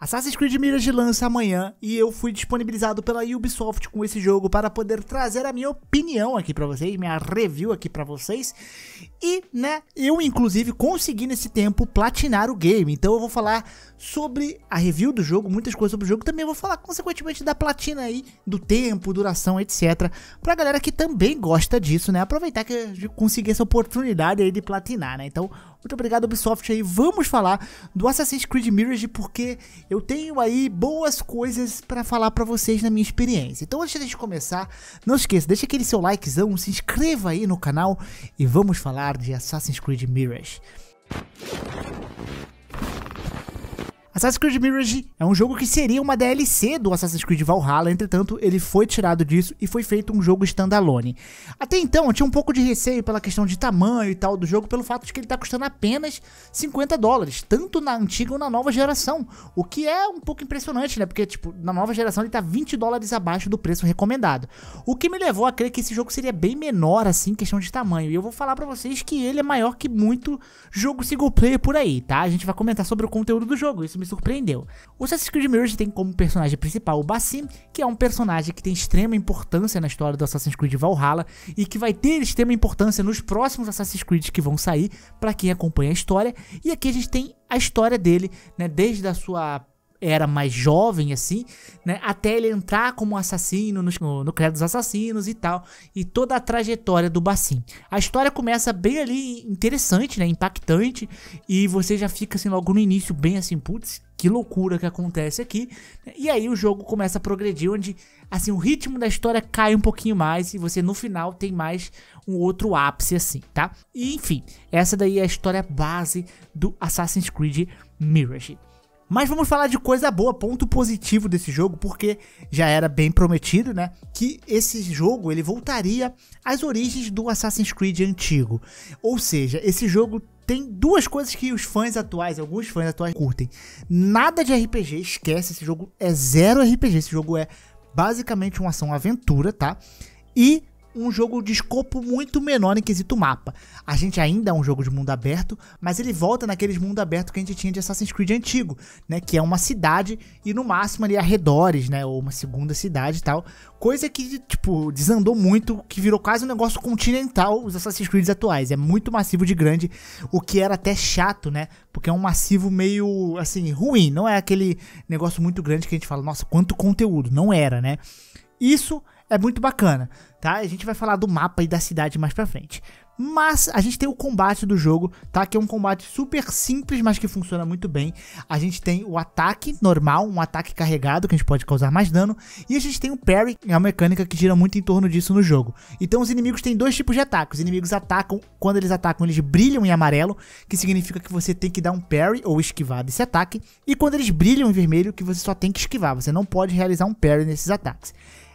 Assassin's Creed Mirage lança amanhã e eu fui disponibilizado pela Ubisoft com esse jogo para poder trazer a minha opinião aqui para vocês, minha review aqui para vocês. E, né, eu inclusive consegui nesse tempo platinar o game. Então eu vou falar sobre a review do jogo, muitas coisas sobre o jogo, também vou falar consequentemente da platina aí, do tempo, duração, etc, pra galera que também gosta disso, né? Aproveitar que eu consegui essa oportunidade aí de platinar, né? Então, muito obrigado, Ubisoft, aí. Vamos falar do Assassin's Creed Mirage, porque eu tenho aí boas coisas para falar para vocês na minha experiência. Então, antes de começar, não esqueça, deixa aquele seu likezão, se inscreva aí no canal e vamos falar de Assassin's Creed Mirage. Assassin's Creed Mirage é um jogo que seria uma DLC do Assassin's Creed Valhalla, entretanto, ele foi tirado disso e foi feito um jogo standalone. Até então, eu tinha um pouco de receio pela questão de tamanho e tal do jogo, pelo fato de que ele está custando apenas 50 dólares, tanto na antiga ou na nova geração, o que é um pouco impressionante, né? Porque, tipo, na nova geração ele está 20 dólares abaixo do preço recomendado. O que me levou a crer que esse jogo seria bem menor, assim, questão de tamanho. E eu vou falar para vocês que ele é maior que muito jogo single player por aí, tá? A gente vai comentar sobre o conteúdo do jogo, isso me surpreendeu. O Assassin's Creed Mirage tem como personagem principal o Basim, que é um personagem que tem extrema importância na história do Assassin's Creed Valhalla e que vai ter extrema importância nos próximos Assassin's Creed que vão sair, para quem acompanha a história. E aqui a gente tem a história dele, né, desde a sua era mais jovem, assim, né? Até ele entrar como assassino no, no, no Credo dos Assassinos e tal. E toda a trajetória do Bassin. A história começa bem ali, interessante, né? Impactante. E você já fica assim logo no início, bem assim, putz, que loucura que acontece aqui. Né, e aí o jogo começa a progredir, onde assim o ritmo da história cai um pouquinho mais e você no final tem mais um outro ápice assim, tá? E enfim, essa daí é a história base do Assassin's Creed Mirage. Mas vamos falar de coisa boa, ponto positivo desse jogo, porque já era bem prometido, né, que esse jogo ele voltaria às origens do Assassin's Creed antigo. Ou seja, esse jogo tem duas coisas que os fãs atuais, alguns fãs atuais curtem. Nada de RPG, esquece, esse jogo é zero RPG, esse jogo é basicamente uma ação aventura, tá? E um jogo de escopo muito menor em quesito mapa. A gente ainda é um jogo de mundo aberto, mas ele volta naqueles mundo aberto que a gente tinha de Assassin's Creed antigo, né? Que é uma cidade e no máximo ali arredores, né? Ou uma segunda cidade e tal. Coisa que, tipo, desandou muito, que virou quase um negócio continental os Assassin's Creed atuais. É muito massivo de grande, o que era até chato, né? Porque é um massivo meio, assim, ruim. Não é aquele negócio muito grande que a gente fala, nossa, quanto conteúdo. Não era, né? Isso é muito bacana, tá? A gente vai falar do mapa e da cidade mais pra frente. Mas a gente tem o combate do jogo, tá? Que é um combate super simples, mas que funciona muito bem. A gente tem o ataque normal, um ataque carregado, que a gente pode causar mais dano. E a gente tem o parry, que é uma mecânica que gira muito em torno disso no jogo. Então os inimigos têm dois tipos de ataques. Os inimigos atacam, quando eles atacam, eles brilham em amarelo, que significa que você tem que dar um parry ou esquivar desse ataque. E quando eles brilham em vermelho, que você só tem que esquivar, você não pode realizar um parry nesses ataques.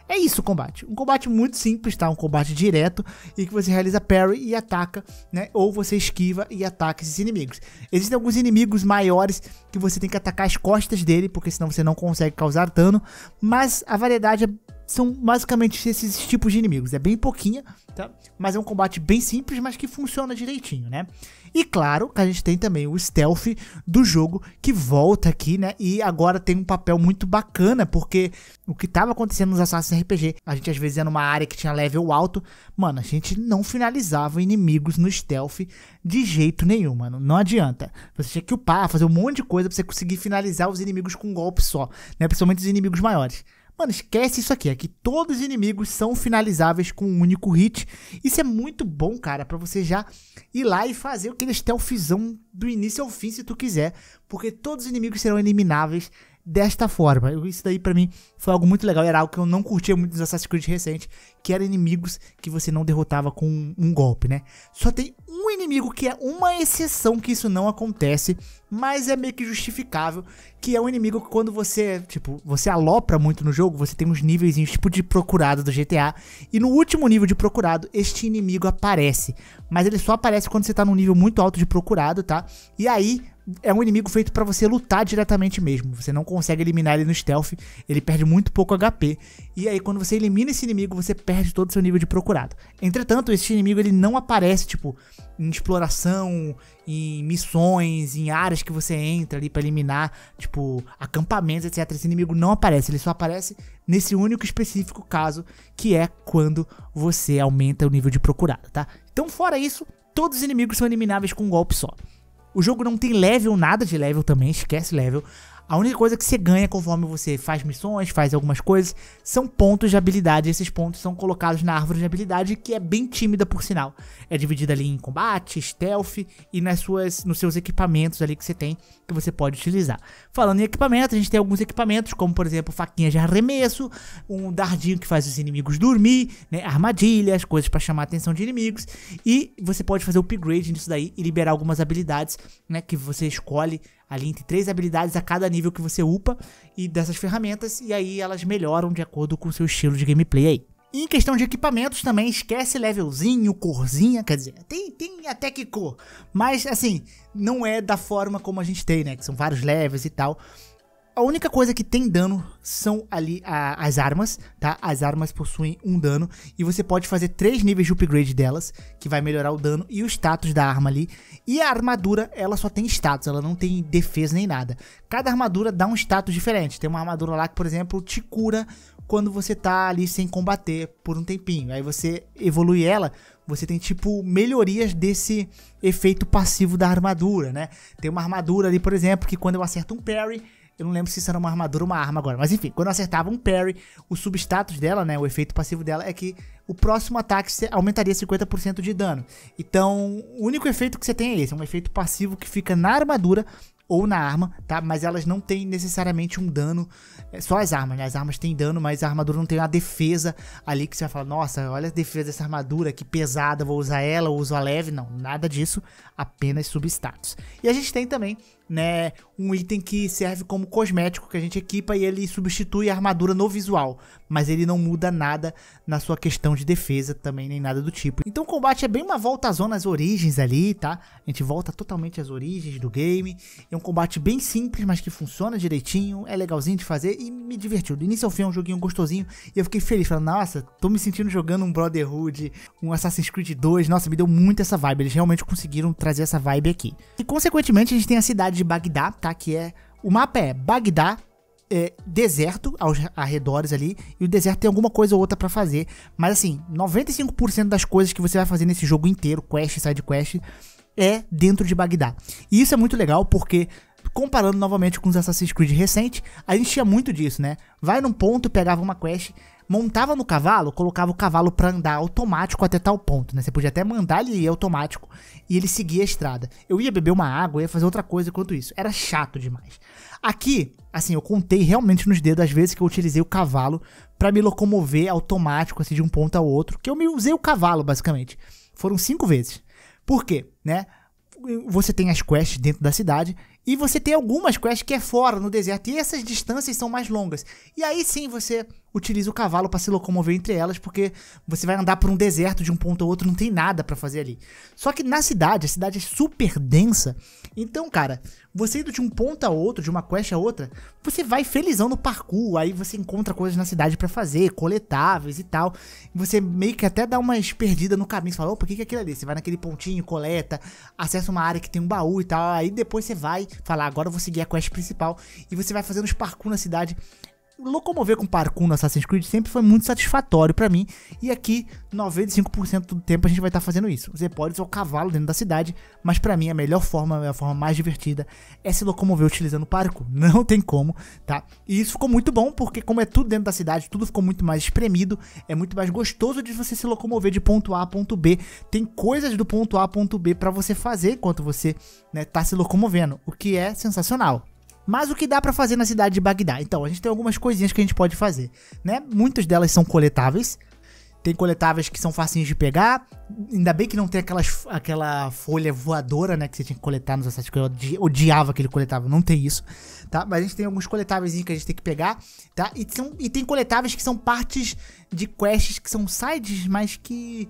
É isso o combate. Um combate muito simples, tá? Um combate direto e que você realiza parry e ataca, né? Ou você esquiva e ataca esses inimigos. Existem alguns inimigos maiores que você tem que atacar as costas dele, porque senão você não consegue causar dano. Mas a variedade é, são basicamente esses tipos de inimigos. É bem pouquinha, tá? Mas é um combate bem simples, mas que funciona direitinho, né? E claro que a gente tem também o stealth do jogo que volta aqui, né? E agora tem um papel muito bacana, porque o que estava acontecendo nos Assassin's RPG, a gente às vezes ia numa área que tinha level alto, mano, a gente não finalizava inimigos no stealth de jeito nenhum, mano. Não adianta. Você tinha que upar, fazer um monte de coisa pra você conseguir finalizar os inimigos com um golpe só, né? Principalmente os inimigos maiores. Mano, esquece isso aqui. Aqui é todos os inimigos são finalizáveis com um único hit. Isso é muito bom, cara, para você já ir lá e fazer aquele stealthzão do início ao fim, se tu quiser. Porque todos os inimigos serão elimináveis desta forma. Isso daí para mim foi algo muito legal, era algo que eu não curtia muito nos Assassin's Creed recentes, que eram inimigos que você não derrotava com um golpe, né? Só tem um inimigo que é uma exceção que isso não acontece, mas é meio que justificável, que é um inimigo que quando você, tipo, você alopra muito no jogo, você tem uns níveis tipo de procurado do GTA, e no último nível de procurado, este inimigo aparece, mas ele só aparece quando você tá num nível muito alto de procurado, tá? E aí é um inimigo feito para você lutar diretamente mesmo. Você não consegue eliminar ele no stealth, ele perde muito pouco HP. E aí quando você elimina esse inimigo, você perde todo o seu nível de procurado. Entretanto, esse inimigo ele não aparece tipo em exploração, em missões, em áreas que você entra ali para eliminar, tipo acampamentos, etc. Esse inimigo não aparece, ele só aparece nesse único específico caso, que é quando você aumenta o nível de procurado, tá? Então, fora isso, todos os inimigos são elimináveis com um golpe só. O jogo não tem level, nada de level também, esquece level. A única coisa que você ganha conforme você faz missões, faz algumas coisas, são pontos de habilidade. Esses pontos são colocados na árvore de habilidade, que é bem tímida por sinal. É dividida ali em combate, stealth e nas suas, nos seus equipamentos ali que você tem, que você pode utilizar. Falando em equipamento, a gente tem alguns equipamentos, como por exemplo, faquinha de arremesso, um dardinho que faz os inimigos dormir, né, armadilhas, coisas para chamar a atenção de inimigos. E você pode fazer upgrade nisso daí e liberar algumas habilidades, né, que você escolhe ali entre três habilidades a cada nível que você upa e dessas ferramentas, e aí elas melhoram de acordo com o seu estilo de gameplay aí. E em questão de equipamentos também, esquece levelzinho, corzinha, quer dizer, tem, tem até que cor, mas assim, não é da forma como a gente tem, né, que são vários levels e tal, a única coisa que tem dano são ali a, as armas, tá? As armas possuem um dano e você pode fazer três níveis de upgrade delas, que vai melhorar o dano e o status da arma ali. E a armadura, ela só tem status, ela não tem defesa nem nada. Cada armadura dá um status diferente. Tem uma armadura lá que, por exemplo, te cura quando você tá ali sem combater por um tempinho. Aí você evolui ela, você tem tipo melhorias desse efeito passivo da armadura, né? Tem uma armadura ali, por exemplo, que quando eu acerto um parry, eu não lembro se isso era uma armadura ou uma arma agora. Mas enfim, quando eu acertava um parry, o substatus dela, né? O efeito passivo dela é que o próximo ataque aumentaria 50% de dano. Então, o único efeito que você tem é esse. É um efeito passivo que fica na armadura ou na arma, tá? Mas elas não têm necessariamente um dano. É só as armas, né? As armas têm dano, mas a armadura não tem uma defesa ali que você vai falar, nossa, olha a defesa dessa armadura, que pesada, vou usar ela, ou uso a leve. Não, nada disso. Apenas substatus. E a gente tem também né, um item que serve como cosmético que a gente equipa e ele substitui a armadura no visual, mas ele não muda nada na sua questão de defesa também, nem nada do tipo. Então o combate é bem uma volta à zona origens ali, tá? A gente volta totalmente às origens do game. É um combate bem simples, mas que funciona direitinho, é legalzinho de fazer e me divertiu. Do início ao fim é um joguinho gostosinho e eu fiquei feliz, falando, nossa, tô me sentindo jogando um Brotherhood, um Assassin's Creed 2, nossa, me deu muito essa vibe. Eles realmente conseguiram trazer essa vibe aqui. E consequentemente a gente tem a cidade cidade de Bagdá, tá? Que é. O mapa é Bagdá, é, deserto aos arredores ali, e o deserto tem alguma coisa ou outra para fazer. Mas assim, 95% das coisas que você vai fazer nesse jogo inteiro, quest, side quest, é dentro de Bagdá. E isso é muito legal porque comparando novamente com os Assassin's Creed recentes, a gente tinha muito disso, né? Vai num ponto, pegava uma quest, montava no cavalo, colocava o cavalo para andar automático até tal ponto, né? Você podia até mandar ele ir automático e ele seguia a estrada. Eu ia beber uma água, ia fazer outra coisa enquanto isso. Era chato demais. Aqui, assim, eu contei realmente nos dedos as vezes que eu utilizei o cavalo para me locomover automático, assim, de um ponto ao outro, que eu me usei o cavalo, basicamente. Foram cinco vezes. Por quê? Né? Você tem as quests dentro da cidade e você tem algumas quests que é fora, no deserto, e essas distâncias são mais longas. E aí sim você utiliza o cavalo para se locomover entre elas, porque você vai andar por um deserto de um ponto a outro, não tem nada para fazer ali. Só que na cidade, a cidade é super densa, então, cara, você indo de um ponto a outro, de uma quest a outra, você vai felizão no parkour, aí você encontra coisas na cidade para fazer, coletáveis e tal. Você meio que até dá umas perdidas no caminho, você fala, opa, o que, que é aquilo ali? Você vai naquele pontinho, coleta, acessa uma área que tem um baú e tal, aí depois você vai falar, agora eu vou seguir a quest principal, e você vai fazendo os parkour na cidade locomover com parkour no Assassin's Creed sempre foi muito satisfatório para mim. E aqui, 95% do tempo a gente vai estar tá fazendo isso. Você pode usar o cavalo dentro da cidade, mas para mim a melhor forma, é a forma mais divertida é se locomover utilizando parkour. Não tem como, tá? E isso ficou muito bom, porque como é tudo dentro da cidade, tudo ficou muito mais espremido, é muito mais gostoso de você se locomover de ponto A a ponto B. Tem coisas do ponto A a ponto B para você fazer enquanto você, né, tá se locomovendo, o que é sensacional. Mas o que dá para fazer na cidade de Bagdá? Então, a gente tem algumas coisinhas que a gente pode fazer, né? Muitas delas são coletáveis. Tem coletáveis que são facinhos de pegar. Ainda bem que não tem aquelas, aquela folha voadora, né? Que você tinha que coletar nos Assassin's Creed. Eu odiava aquele coletável. Não tem isso, tá? Mas a gente tem alguns coletáveis que a gente tem que pegar, tá? E, são, e tem coletáveis que são partes de quests que são sides, mas que...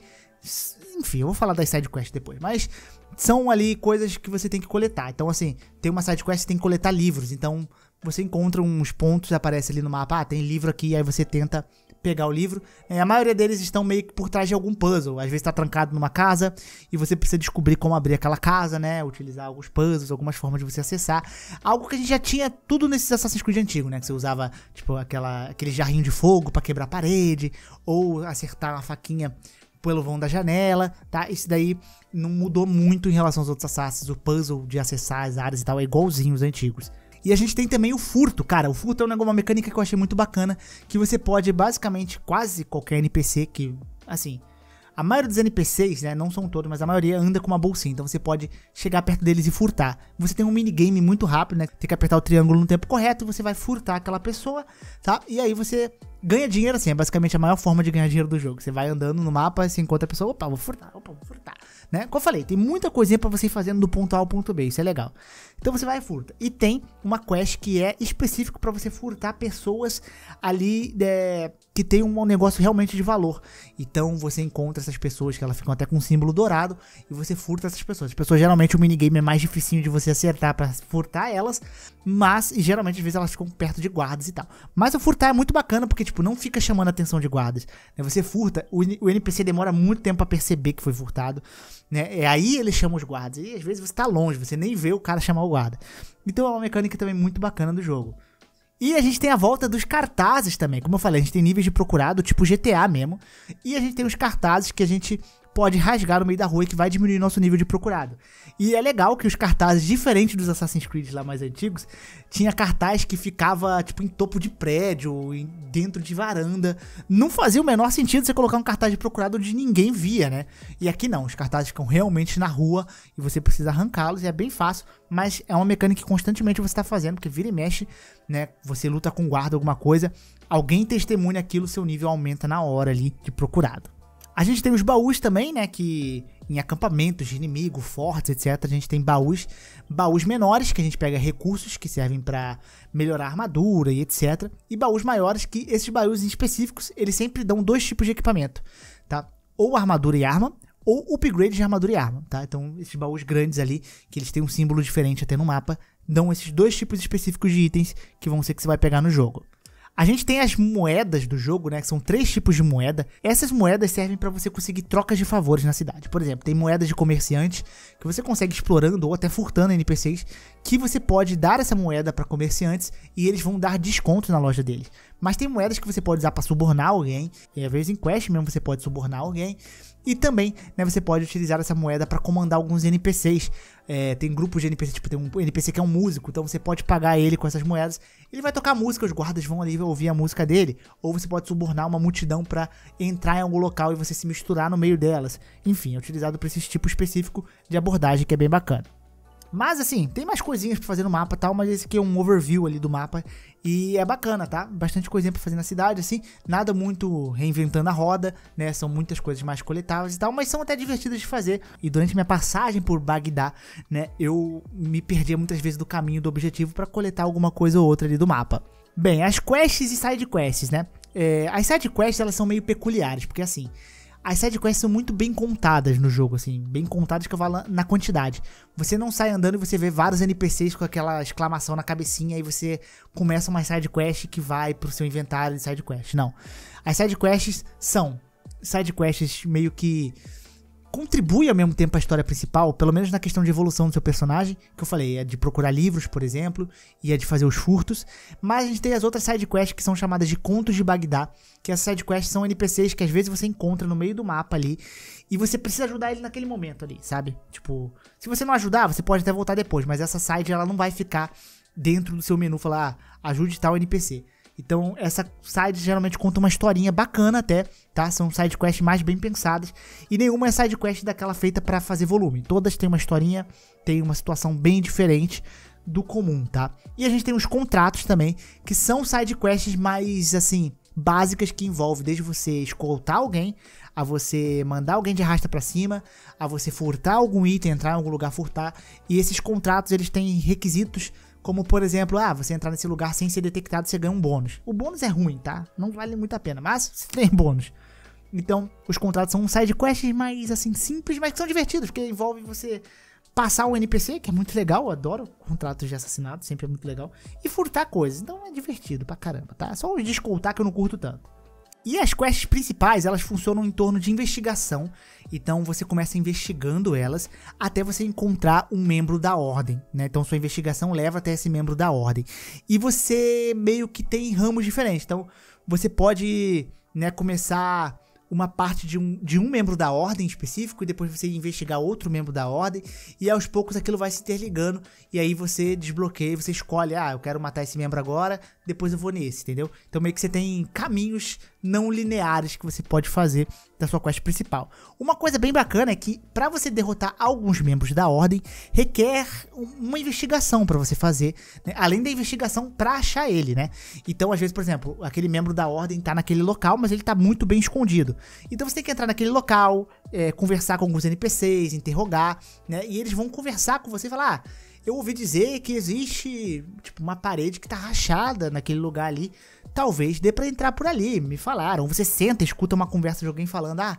Enfim, eu vou falar das side quests depois. Mas são ali coisas que você tem que coletar. Então, assim, tem uma sidequest que tem que coletar livros. Então, você encontra uns pontos, aparece ali no mapa, ah, tem livro aqui, aí você tenta pegar o livro. É, a maioria deles estão meio que por trás de algum puzzle. Às vezes está trancado numa casa e você precisa descobrir como abrir aquela casa, né? Utilizar alguns puzzles, algumas formas de você acessar. Algo que a gente já tinha tudo nesses Assassin's Creed antigo, né? Que você usava, tipo, aquela, aquele jarrinho de fogo para quebrar a parede, ou acertar uma faquinha pelo vão da janela, tá? Isso daí não mudou muito em relação aos outros assassins. O puzzle de acessar as áreas e tal é igualzinho os antigos. E a gente tem também o furto, cara. O furto é uma mecânica que eu achei muito bacana, que você pode basicamente quase qualquer NPC que, assim, a maioria dos NPCs, né, não são todos, mas a maioria anda com uma bolsinha, então você pode chegar perto deles e furtar. Você tem um minigame muito rápido, né, tem que apertar o triângulo no tempo correto, você vai furtar aquela pessoa, tá? E aí você ganha dinheiro assim, é basicamente a maior forma de ganhar dinheiro do jogo. Você vai andando no mapa, você encontra a pessoa, opa, vou furtar, opa, vou furtar. Né? Como eu falei, tem muita coisinha para você ir fazendo do ponto A ao ponto B, isso é legal. Então você vai e furta. E tem uma quest que é específico para você furtar pessoas ali é, que tem um negócio realmente de valor. Então você encontra essas pessoas que elas ficam até com um símbolo dourado e você furta essas pessoas. As pessoas geralmente o minigame é mais dificinho de você acertar para furtar elas, mas geralmente às vezes elas ficam perto de guardas e tal. Mas o furtar é muito bacana porque tipo, tipo, não fica chamando a atenção de guardas. Né? Você furta, o, NPC demora muito tempo para perceber que foi furtado. Né? É aí ele chama os guardas. E às vezes você tá longe, você nem vê o cara chamar o guarda. Então é uma mecânica também muito bacana do jogo. E a gente tem a volta dos cartazes também. Como eu falei, a gente tem níveis de procurado, tipo GTA mesmo. E a gente tem os cartazes que a gente pode rasgar no meio da rua e que vai diminuir nosso nível de procurado. E é legal que os cartazes, diferente dos Assassin's Creed lá mais antigos, tinha cartaz que ficava tipo em topo de prédio, dentro de varanda. Não fazia o menor sentido você colocar um cartaz de procurado onde ninguém via, né? E aqui não, os cartazes ficam realmente na rua e você precisa arrancá-los, e é bem fácil, mas é uma mecânica que constantemente você está fazendo, porque vira e mexe, né? Você luta com guarda alguma coisa, alguém testemunha aquilo, seu nível aumenta na hora ali de procurado. A gente tem os baús também, né? Que em acampamentos de inimigo, fortes, etc. A gente tem baús, baús menores que a gente pega recursos que servem para melhorar a armadura e etc. E baús maiores que esses baús específicos, eles sempre dão dois tipos de equipamento, tá? Ou armadura e arma, ou upgrade de armadura e arma, tá? Então, esses baús grandes ali, que eles têm um símbolo diferente até no mapa, dão esses dois tipos específicos de itens que vão ser que você vai pegar no jogo. A gente tem as moedas do jogo, né? Que são três tipos de moeda. Essas moedas servem para você conseguir trocas de favores na cidade. Por exemplo, tem moedas de comerciantes que você consegue explorando ou até furtando NPCs, que você pode dar essa moeda para comerciantes e eles vão dar desconto na loja deles. Mas tem moedas que você pode usar para subornar alguém. E às vezes em quest mesmo você pode subornar alguém. E também, né, você pode utilizar essa moeda para comandar alguns NPCs. É, tem grupos de NPCs tipo, tem um NPC que é um músico, então você pode pagar ele com essas moedas. Ele vai tocar música, os guardas vão ali ouvir a música dele. Ou você pode subornar uma multidão para entrar em algum local e você se misturar no meio delas. Enfim, é utilizado para esse tipo específico de abordagem que é bem bacana. Mas assim, tem mais coisinhas pra fazer no mapa e tal, mas esse aqui é um overview ali do mapa. E é bacana, tá? Bastante coisinha pra fazer na cidade, assim. Nada muito reinventando a roda, né? São muitas coisas mais coletáveis e tal, mas são até divertidas de fazer. E durante minha passagem por Bagdá, né? Eu me perdia muitas vezes do caminho do objetivo para coletar alguma coisa ou outra ali do mapa. Bem, as quests e side quests, né? É, as side quests elas são meio peculiares, porque assim, as sidequests são muito bem contadas no jogo, assim, bem contadas que eu falo na quantidade. Você não sai andando e você vê vários NPCs com aquela exclamação na cabecinha e você começa uma sidequest que vai pro seu inventário de sidequest. Não. As sidequests são sidequests meio que contribui ao mesmo tempo à a história principal, pelo menos na questão de evolução do seu personagem, que eu falei, é de procurar livros, por exemplo, e é de fazer os furtos, mas a gente tem as outras side quests que são chamadas de contos de Bagdá, que essas side quests são NPCs que às vezes você encontra no meio do mapa ali, e você precisa ajudar ele naquele momento ali, sabe? Tipo, se você não ajudar, você pode até voltar depois, mas essa side ela não vai ficar dentro do seu menu falar, ah, ajude tal NPC. Então, essa side geralmente conta uma historinha bacana até, tá? São side quests mais bem pensadas e nenhuma é side quest daquela feita para fazer volume. Todas têm uma historinha, têm uma situação bem diferente do comum, tá? E a gente tem os contratos também, que são side quests mais assim, básicas que envolve desde você escoltar alguém, a você mandar alguém de arrasta para cima, a você furtar algum item, entrar em algum lugar furtar. E esses contratos eles têm requisitos como, por exemplo, ah, você entrar nesse lugar sem ser detectado, você ganha um bônus. O bônus é ruim, tá? Não vale muito a pena, mas você tem bônus. Então, os contratos são um side quests mais assim simples, mas que são divertidos, porque envolve você passar o NPC, que é muito legal, eu adoro contratos de assassinato, sempre é muito legal, e furtar coisas. Então é divertido pra caramba, tá? É só os descontar que eu não curto tanto. E as quests principais, elas funcionam em torno de investigação. Então você começa investigando elas até você encontrar um membro da ordem, né? Então sua investigação leva até esse membro da ordem. E você meio que tem ramos diferentes. Então você pode, né, começar uma parte de um, de um membro da ordem específico e depois você investigar outro membro da ordem e aos poucos aquilo vai se interligando e aí você desbloqueia, você escolhe, ah, eu quero matar esse membro agora, depois eu vou nesse, entendeu? Então meio que você tem caminhos não lineares que você pode fazer da sua quest principal. Uma coisa bem bacana é que para você derrotar alguns membros da ordem requer uma investigação para você fazer, né? além da investigação para achar ele, né? Então às vezes, por exemplo, aquele membro da ordem tá naquele local, mas ele tá muito bem escondido. Então você tem que entrar naquele local, é, conversar com alguns NPCs, interrogar, né? E eles vão conversar com você e falar: ah, eu ouvi dizer que existe tipo uma parede que tá rachada naquele lugar ali talvez dê para entrar por ali, me falaram. Você senta, escuta uma conversa de alguém falando, ah,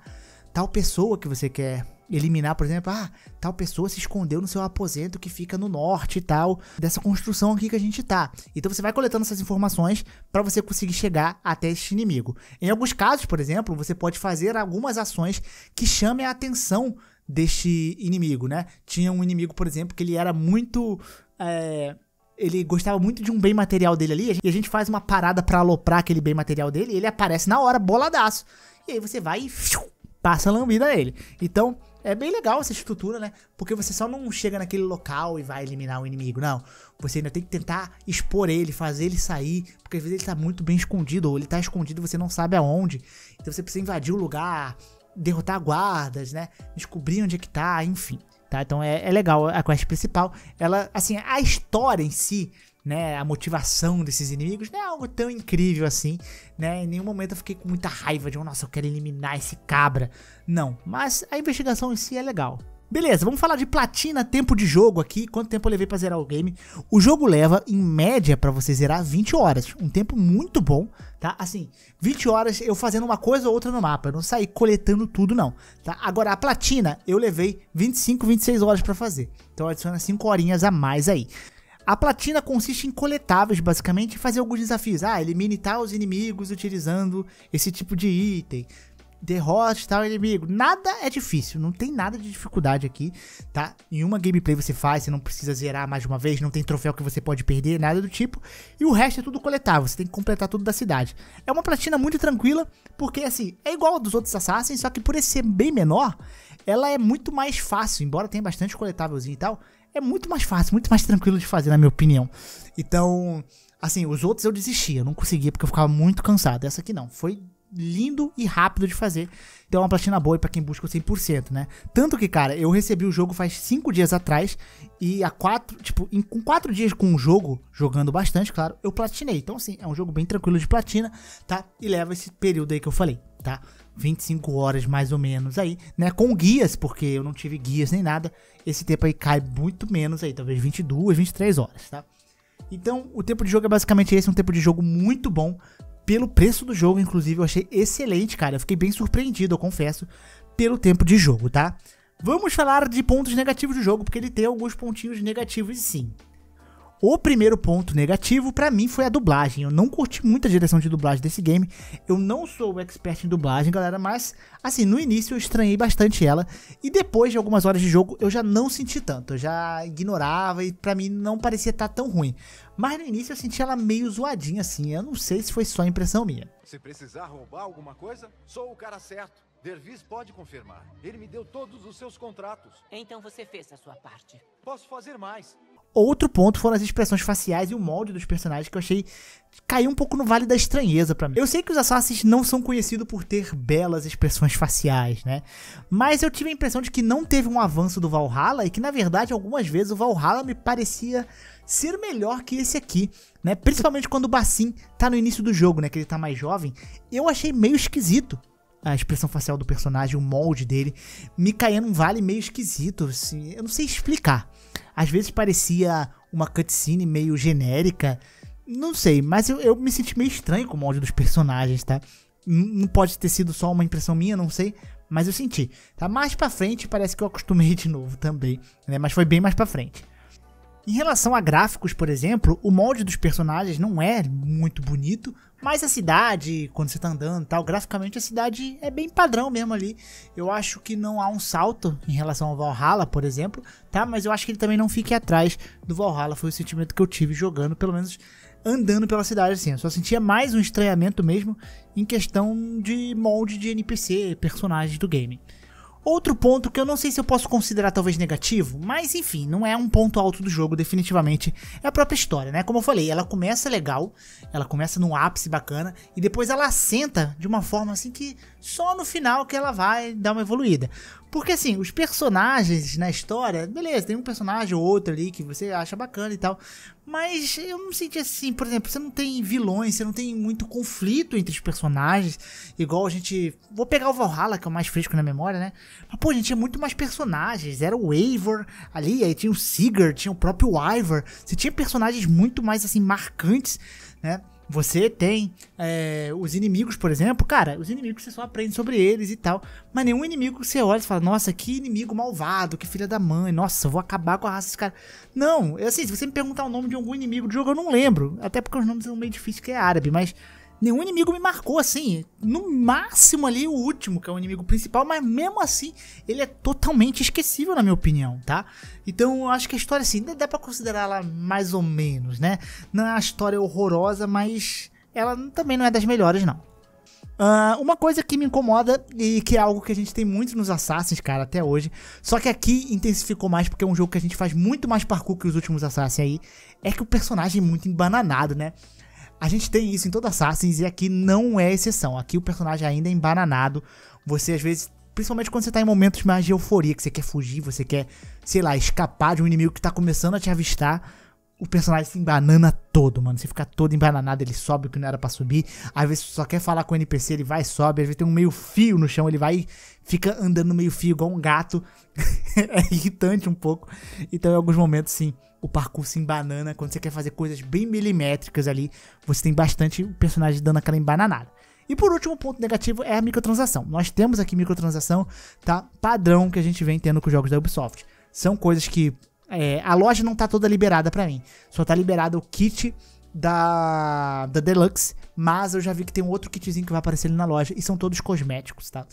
tal pessoa que você quer eliminar, por exemplo, ah, tal pessoa se escondeu no seu aposento que fica no norte e tal, dessa construção aqui que a gente tá. Então você vai coletando essas informações para você conseguir chegar até este inimigo. Em alguns casos, por exemplo, você pode fazer algumas ações que chamem a atenção deste inimigo, né? Tinha um inimigo, por exemplo, que ele era muito é, ele gostava muito de um bem material dele ali, e a gente faz uma parada para aloprar aquele bem material dele, e ele aparece na hora, boladaço. E aí você vai e passa a lambida nele. Então, é bem legal essa estrutura, né? Porque você só não chega naquele local e vai eliminar o inimigo, não. Você ainda tem que tentar expor ele, fazer ele sair, porque às vezes ele tá muito bem escondido, ou ele tá escondido e você não sabe aonde. Então você precisa invadir o lugar, derrotar guardas, né? Descobrir onde é que tá, enfim. Tá? Então é, é legal a quest principal. Ela, assim, a história em si né, a motivação desses inimigos não é algo tão incrível assim, né? Em nenhum momento eu fiquei com muita raiva de, nossa, eu quero eliminar esse cabra. Não, mas a investigação em si é legal, Beleza, vamos falar de platina, tempo de jogo aqui, quanto tempo eu levei pra zerar o game. O jogo leva, em média, para você zerar 20 horas, um tempo muito bom, tá? Assim, 20 horas eu fazendo uma coisa ou outra no mapa, eu não saí coletando tudo não, tá? Agora, a platina, eu levei 25, 26 horas para fazer, então adiciona 5 horinhas a mais aí. A platina consiste em coletáveis, basicamente, e fazer alguns desafios. Ah, eliminar os inimigos utilizando esse tipo de item derrote tal inimigo. Nada é difícil, não tem nada de dificuldade aqui, tá? Nenhuma gameplay você faz, você não precisa zerar mais de uma vez, não tem troféu que você pode perder, nada do tipo. E o resto é tudo coletável, você tem que completar tudo da cidade. É uma platina muito tranquila, porque assim, é igual a dos outros Assassins, só que por esse ser bem menor, ela é muito mais fácil, embora tenha bastante coletávelzinho e tal, é muito mais fácil, muito mais tranquilo de fazer, na minha opinião. Então, assim, os outros eu desistia, eu não conseguia porque eu ficava muito cansado. Essa aqui não, foi lindo e rápido de fazer. Então é uma platina boa para quem busca o 100%, né? Tanto que, cara, eu recebi o jogo faz 5 dias atrás e há 4, tipo, em, com 4 dias com o jogo, jogando bastante, claro, eu platinei. Então, assim, é um jogo bem tranquilo de platina, tá? E leva esse período aí que eu falei, tá? 25 horas mais ou menos aí, né? Com guias, porque eu não tive guias nem nada. Esse tempo aí cai muito menos aí, talvez 22, 23 horas, tá? Então, o tempo de jogo é basicamente esse, um tempo de jogo muito bom pelo preço do jogo, inclusive, eu achei excelente, cara. Eu fiquei bem surpreendido, eu confesso, pelo tempo de jogo, tá? Vamos falar de pontos negativos do jogo, porque ele tem alguns pontinhos negativos sim. O primeiro ponto negativo para mim foi a dublagem. Eu não curti muito a direção de dublagem desse game. Eu não sou expert em dublagem, galera, mas assim, no início eu estranhei bastante ela e depois de algumas horas de jogo eu já não senti tanto. Eu já ignorava e para mim não parecia estar tá tão ruim. Mas no início eu senti ela meio zoadinha assim. Eu não sei se foi só impressão minha. Se precisar roubar alguma coisa, sou o cara certo. Dervis pode confirmar. Ele me deu todos os seus contratos. Então você fez a sua parte. Posso fazer mais. Outro ponto foram as expressões faciais e o molde dos personagens que eu achei caiu um pouco no vale da estranheza para mim. Eu sei que os Assassins não são conhecidos por ter belas expressões faciais, né? Mas eu tive a impressão de que não teve um avanço do Valhalla e que na verdade algumas vezes o Valhalla me parecia ser melhor que esse aqui, né? Principalmente quando o Bassin tá no início do jogo, né, que ele tá mais jovem, eu achei meio esquisito a expressão facial do personagem, o molde dele, me caía num vale meio esquisito, assim, eu não sei explicar. Às vezes parecia uma cutscene meio genérica. Não sei, mas eu, eu me senti meio estranho com o molde dos personagens, tá? Não pode ter sido só uma impressão minha, não sei. Mas eu senti. Tá mais pra frente, parece que eu acostumei de novo também, né? Mas foi bem mais pra frente. Em relação a gráficos, por exemplo, o molde dos personagens não é muito bonito, mas a cidade, quando você tá andando e tal, graficamente a cidade é bem padrão mesmo ali. Eu acho que não há um salto em relação ao Valhalla, por exemplo, tá? Mas eu acho que ele também não fique atrás do Valhalla, foi o sentimento que eu tive jogando, pelo menos andando pela cidade assim. Eu só sentia mais um estranhamento mesmo em questão de molde de NPC, personagens do game. Outro ponto que eu não sei se eu posso considerar talvez negativo, mas enfim, não é um ponto alto do jogo, definitivamente, é a própria história, né? Como eu falei, ela começa legal, ela começa num ápice bacana, e depois ela assenta de uma forma assim que só no final que ela vai dar uma evoluída. Porque assim, os personagens na história, beleza, tem um personagem ou outro ali que você acha bacana e tal. Mas eu não senti assim, por exemplo, você não tem vilões, você não tem muito conflito entre os personagens. Igual a gente. Vou pegar o Valhalla, que é o mais fresco na memória, né? Mas, pô, a gente tinha muito mais personagens. Era o Eivor ali, aí tinha o Sigurd, tinha o próprio Ivor. Você tinha personagens muito mais assim, marcantes, né? Você tem é, os inimigos, por exemplo, cara, os inimigos você só aprende sobre eles e tal. Mas nenhum inimigo que você olha e fala, nossa, que inimigo malvado, que filha da mãe, nossa, vou acabar com a raça desse cara. Não, é assim, se você me perguntar o nome de algum inimigo do jogo, eu não lembro. Até porque os nomes são meio difíceis, que é árabe, mas nenhum inimigo me marcou assim. No máximo ali o último, que é o inimigo principal, mas mesmo assim ele é totalmente esquecível na minha opinião, tá? Então eu acho que a história assim, dá para considerar ela mais ou menos, né? Não é uma história horrorosa, mas ela também não é das melhores não. Uh, uma coisa que me incomoda e que é algo que a gente tem muito nos Assassins, cara, até hoje, só que aqui intensificou mais porque é um jogo que a gente faz muito mais parkour que os últimos Assassins aí, é que o personagem é muito embananado, né? A gente tem isso em toda Assassin's e aqui não é exceção. Aqui o personagem ainda é embananado. Você às vezes, principalmente quando você tá em momentos mais de euforia, que você quer fugir, você quer, sei lá, escapar de um inimigo que tá começando a te avistar o personagem se embanana todo, mano. Você fica todo embananado, ele sobe o que não era para subir. Às vezes só quer falar com o NPC, ele vai sobe. Às vezes tem um meio fio no chão, ele vai e fica andando meio fio igual um gato. é irritante um pouco. Então em alguns momentos, sim, o parkour se embanana. Quando você quer fazer coisas bem milimétricas ali, você tem bastante o personagem dando aquela embananada. E por último, o ponto negativo é a microtransação. Nós temos aqui microtransação, tá? Padrão que a gente vem tendo com os jogos da Ubisoft. São coisas que é, a loja não tá toda liberada para mim. Só tá liberado o kit da, da Deluxe. Mas eu já vi que tem um outro kitzinho que vai aparecer ali na loja. E são todos cosméticos, tá?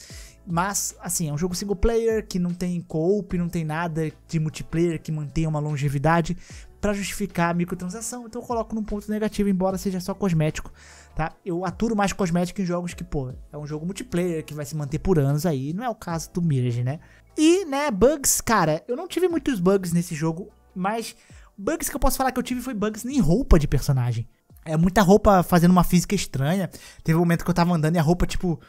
Mas, assim, é um jogo single player que não tem co-op, não tem nada de multiplayer que mantenha uma longevidade para justificar a microtransação. Então eu coloco num ponto negativo, embora seja só cosmético, tá? Eu aturo mais cosmético em jogos que, pô, é um jogo multiplayer que vai se manter por anos aí. Não é o caso do Mirage, né? E, né, bugs, cara, eu não tive muitos bugs nesse jogo, mas bugs que eu posso falar que eu tive foi bugs em roupa de personagem. É muita roupa fazendo uma física estranha. Teve um momento que eu tava andando e a roupa, tipo,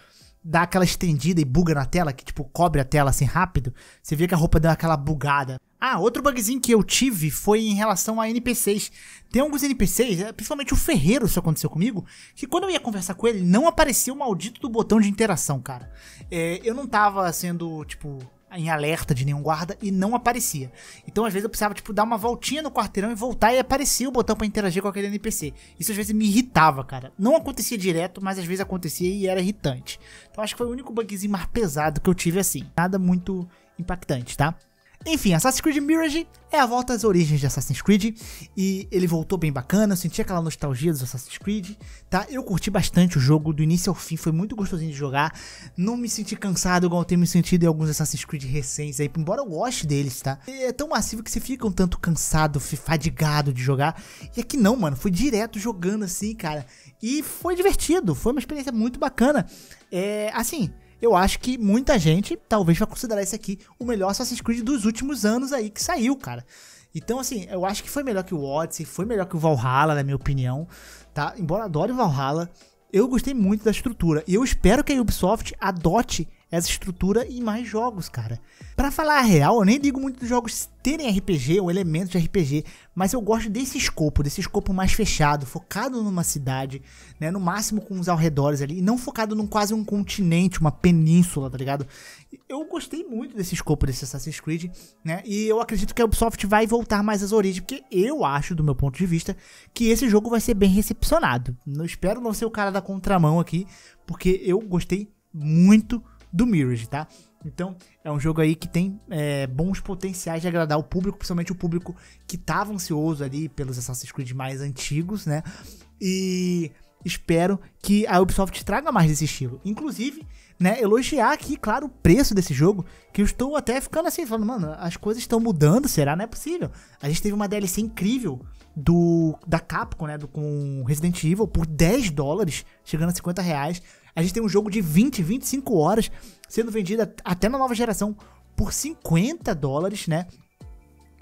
dá aquela estendida e buga na tela, que, tipo, cobre a tela assim rápido. Você vê que a roupa deu aquela bugada. Ah, outro bugzinho que eu tive foi em relação a NPCs. Tem alguns NPCs, é, principalmente o Ferreiro, isso aconteceu comigo, que quando eu ia conversar com ele, não aparecia o maldito do botão de interação, cara. É, eu não tava sendo, tipo, em alerta de nenhum guarda e não aparecia. Então, às vezes, eu precisava, tipo, dar uma voltinha no quarteirão e voltar e aparecia o botão para interagir com aquele NPC. Isso às vezes me irritava, cara. Não acontecia direto, mas às vezes acontecia e era irritante. Então, acho que foi o único bugzinho mais pesado que eu tive assim. Nada muito impactante, tá? Enfim, Assassin's Creed Mirage é a volta às origens de Assassin's Creed e ele voltou bem bacana, eu senti aquela nostalgia dos Assassin's Creed, tá? Eu curti bastante o jogo do início ao fim, foi muito gostosinho de jogar, não me senti cansado igual eu tenho me sentido em alguns Assassin's Creed recentes aí, embora eu goste deles, tá? E é tão massivo que você fica um tanto cansado, fadigado de jogar, e aqui não, mano, fui direto jogando assim, cara, e foi divertido, foi uma experiência muito bacana, é, assim eu acho que muita gente talvez vai considerar esse aqui o melhor Assassin's Creed dos últimos anos aí que saiu, cara. Então, assim, eu acho que foi melhor que o Odyssey, foi melhor que o Valhalla, na minha opinião, tá? Embora adore o Valhalla, eu gostei muito da estrutura e eu espero que a Ubisoft adote essa estrutura e mais jogos, cara. Para falar a real, eu nem digo muito dos jogos terem RPG ou elementos de RPG, mas eu gosto desse escopo, desse escopo mais fechado, focado numa cidade, né, no máximo com os arredores ali, e não focado num quase um continente, uma península, tá ligado? Eu gostei muito desse escopo desse Assassin's Creed, né? E eu acredito que a Ubisoft vai voltar mais às origens, porque eu acho, do meu ponto de vista, que esse jogo vai ser bem recepcionado. Eu espero não ser o cara da contramão aqui, porque eu gostei muito do Mirage, tá? Então, é um jogo aí que tem é, bons potenciais de agradar o público, principalmente o público que tava ansioso ali pelos Assassin's Creed mais antigos, né? E espero que a Ubisoft traga mais desse estilo. Inclusive, né, elogiar aqui, claro, o preço desse jogo, que eu estou até ficando assim, falando, mano, as coisas estão mudando, será? Não é possível. A gente teve uma DLC incrível do da Capcom, né, do, com Resident Evil, por 10 dólares, chegando a 50 reais. A gente tem um jogo de 20, 25 horas sendo vendido até na nova geração por 50 dólares, né?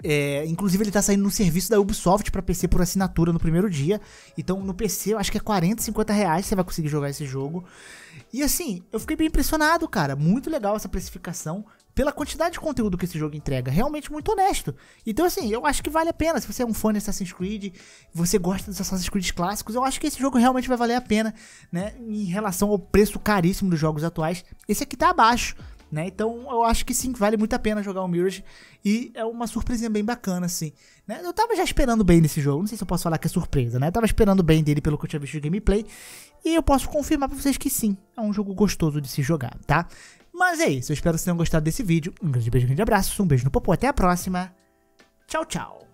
É, inclusive ele tá saindo no serviço da Ubisoft para PC por assinatura no primeiro dia. Então no PC eu acho que é 40, 50 reais você vai conseguir jogar esse jogo. E assim, eu fiquei bem impressionado, cara. Muito legal essa precificação pela quantidade de conteúdo que esse jogo entrega. Realmente muito honesto. Então, assim, eu acho que vale a pena. Se você é um fã de Assassin's Creed, você gosta dos Assassin's Creed clássicos, eu acho que esse jogo realmente vai valer a pena, né? Em relação ao preço caríssimo dos jogos atuais. Esse aqui tá abaixo. Né? Então eu acho que sim, vale muito a pena jogar o Mirage e é uma surpresinha bem bacana, assim. Né? Eu tava já esperando bem desse jogo, não sei se eu posso falar que é surpresa, né? Eu tava esperando bem dele pelo que eu tinha visto de gameplay e eu posso confirmar pra vocês que sim, é um jogo gostoso de se jogar, tá? Mas é isso, eu espero que vocês tenham gostado desse vídeo. Um grande beijo, um grande abraço, um beijo no popô, até a próxima. Tchau, tchau.